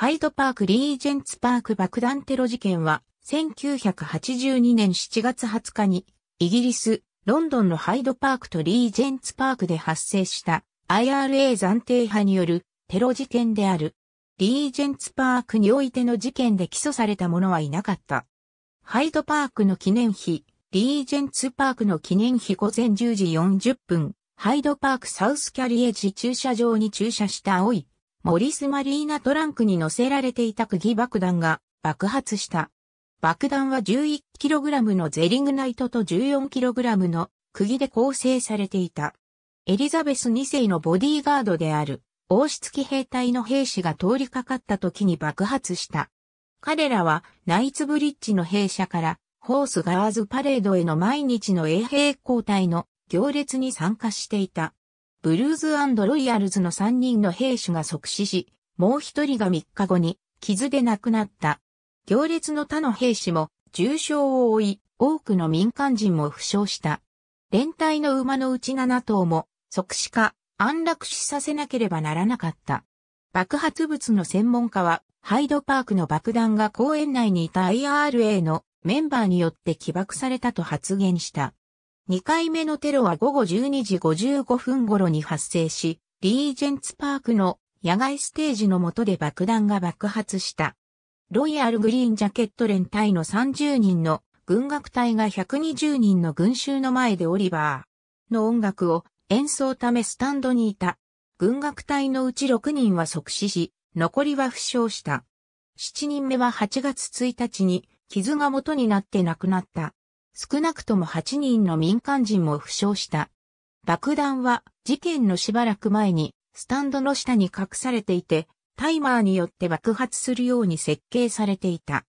ハイドパークリージェンツパーク爆弾テロ事件は、1982年7月20日に、イギリス、ロンドンのハイドパークとリージェンツパークで発生した IRA 暫定派によるテロ事件である。リージェンツパークにおいての事件で起訴された者はいなかった。ハイドパークの記念碑、リージェンツパークの記念碑午前10時40分、ハイドパークサウスキャリエージ駐車場に駐車した青いモリスマリーナトランクに乗せられていた釘爆弾が爆発した。爆弾は 11kg のゼリングナイトと 14kg の釘で構成されていた。エリザベス2世のボディーガードである王室騎兵隊の兵士が通りかかった時に爆発した。彼らはナイツブリッジの兵舎からホースガーズパレードへの毎日の衛兵交代の行列に参加していた。ブルーズロイヤルズの3人の兵士が即死し、もう1人が3日後に傷で亡くなった。行列の他の兵士も重傷を負い、多くの民間人も負傷した。連隊の馬のうち7頭も即死か安楽死させなければならなかった。爆発物の専門家は、ハイドパークの爆弾が公園内にいた IRA のメンバーによって起爆されたと発言した。2回目のテロは午後12時55分頃に発生し、リージェンツパークの野外ステージの下で爆弾が爆発した。ロイヤルグリーンジャケット連隊の30人の軍楽隊が120人の群衆の前でオリバーの音楽を演奏ためスタンドにいた。軍楽隊のうち6人は即死し、残りは負傷した。7人目は8月1日に傷が元になって亡くなった。少なくとも8人の民間人も負傷した。爆弾は事件のしばらく前にスタンドの下に隠されていて、タイマーによって爆発するように設計されていた。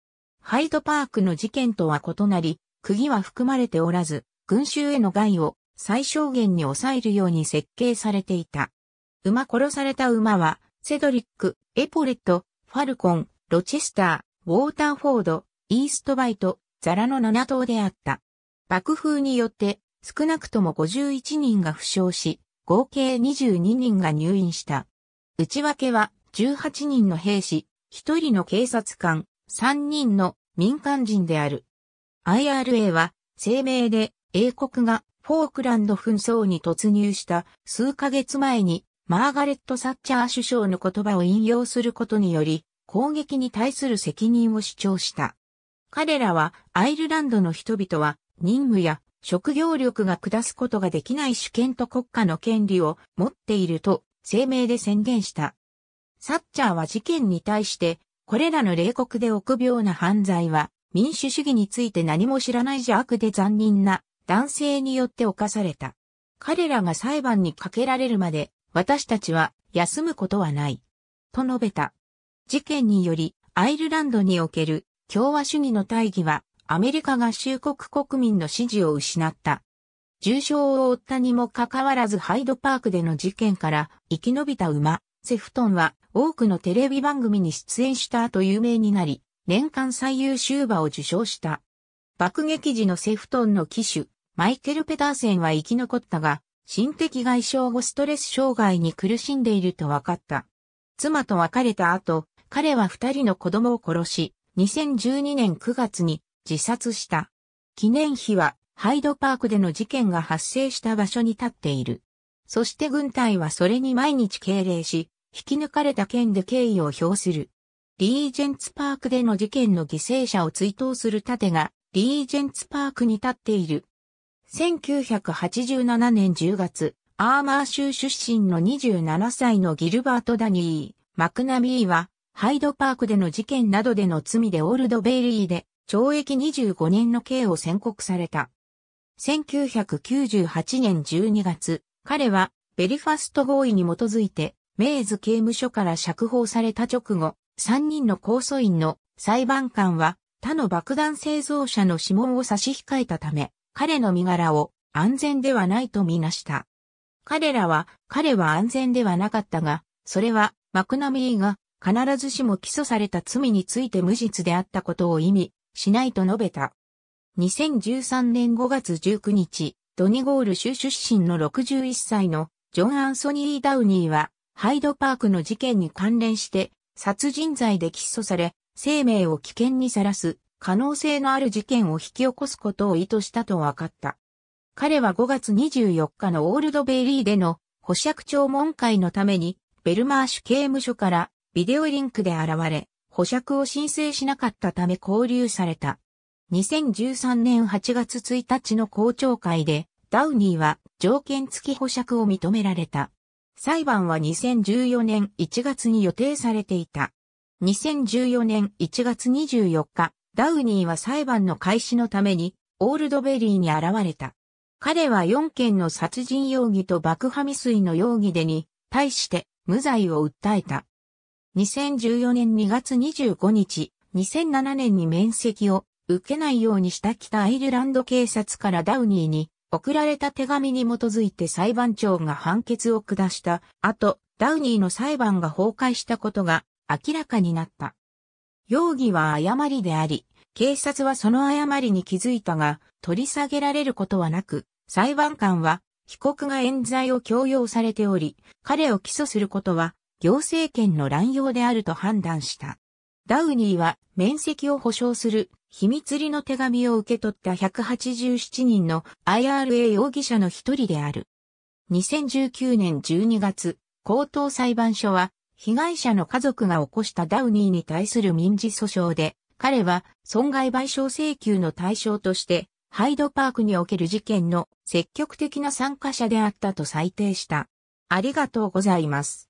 ハイドパークの事件とは異なり、釘は含まれておらず、群衆への害を最小限に抑えるように設計されていた。馬殺された馬は、セドリック、エポレット、ファルコン、ロチェスター、ウォーターフォード、イーストバイト、ザラの7頭であった。爆風によって少なくとも51人が負傷し、合計22人が入院した。内訳は18人の兵士、1人の警察官、3人の民間人である。IRA は声明で英国がフォークランド紛争に突入した数ヶ月前にマーガレット・サッチャー首相の言葉を引用することにより攻撃に対する責任を主張した。彼らはアイルランドの人々は任務や職業力が下すことができない主権と国家の権利を持っていると声明で宣言した。サッチャーは事件に対して、これらの冷酷で臆病な犯罪は民主主義について何も知らない邪悪で残忍な男性によって犯された。彼らが裁判にかけられるまで私たちは休むことはない。と述べた。事件によりアイルランドにおける共和主義の大義は、アメリカ合衆国国民の支持を失った。重傷を負ったにもかかわらずハイドパークでの事件から生き延びた馬、セフトンは多くのテレビ番組に出演した後有名になり、年間最優秀馬を受賞した。爆撃時のセフトンの騎手、マイケル・ペターセンは生き残ったが、心的外傷後ストレス障害に苦しんでいると分かった。妻と別れた後、彼は二人の子供を殺し、2012年9月に自殺した。記念碑はハイドパークでの事件が発生した場所に立っている。そして軍隊はそれに毎日敬礼し、引き抜かれた件で敬意を表する。リージェンツパークでの事件の犠牲者を追悼する盾がリージェンツパークに立っている。1987年10月、アーマー州出身の27歳のギルバート・ダニー、マクナビーはハイドパークでの事件などでの罪でオールドベイリーで懲役25年の刑を宣告された。1998年12月、彼はベリファスト合意に基づいて、メイズ刑務所から釈放された直後、3人の控訴員の裁判官は他の爆弾製造者の指紋を差し控えたため、彼の身柄を安全ではないとみなした。彼らは、彼は安全ではなかったが、それはマクナミーが必ずしも起訴された罪について無実であったことを意味しないと述べた。2013年5月19日、ドニゴール州出身の61歳のジョン・アンソニー・ダウニーは、ハイドパークの事件に関連して殺人罪で起訴され、生命を危険にさらす可能性のある事件を引き起こすことを意図したと分かった。彼は5月24日のオールドベイリーでの保釈聴聞会のためにベルマーシュ刑務所からビデオリンクで現れ、保釈を申請しなかったため拘留された。2013年8月1日の公聴会で、ダウニーは条件付き保釈を認められた。裁判は2014年1月に予定されていた。2014年1月24日、ダウニーは裁判の開始のために、オールドベリーに現れた。彼は4件の殺人容疑と爆破未遂の容疑でに、対して無罪を訴えた。2014年2月25日、2007年に面積を受けないようにした北アイルランド警察からダウニーに送られた手紙に基づいて裁判長が判決を下した後、ダウニーの裁判が崩壊したことが明らかになった。容疑は誤りであり、警察はその誤りに気づいたが、取り下げられることはなく、裁判官は被告が冤罪を強要されており、彼を起訴することは行政権の乱用であると判断した。ダウニーは面積を保証する秘密裏の手紙を受け取った187人の IRA 容疑者の一人である。2019年12月、高等裁判所は被害者の家族が起こしたダウニーに対する民事訴訟で、彼は損害賠償請求の対象として、ハイドパークにおける事件の積極的な参加者であったと裁定した。ありがとうございます。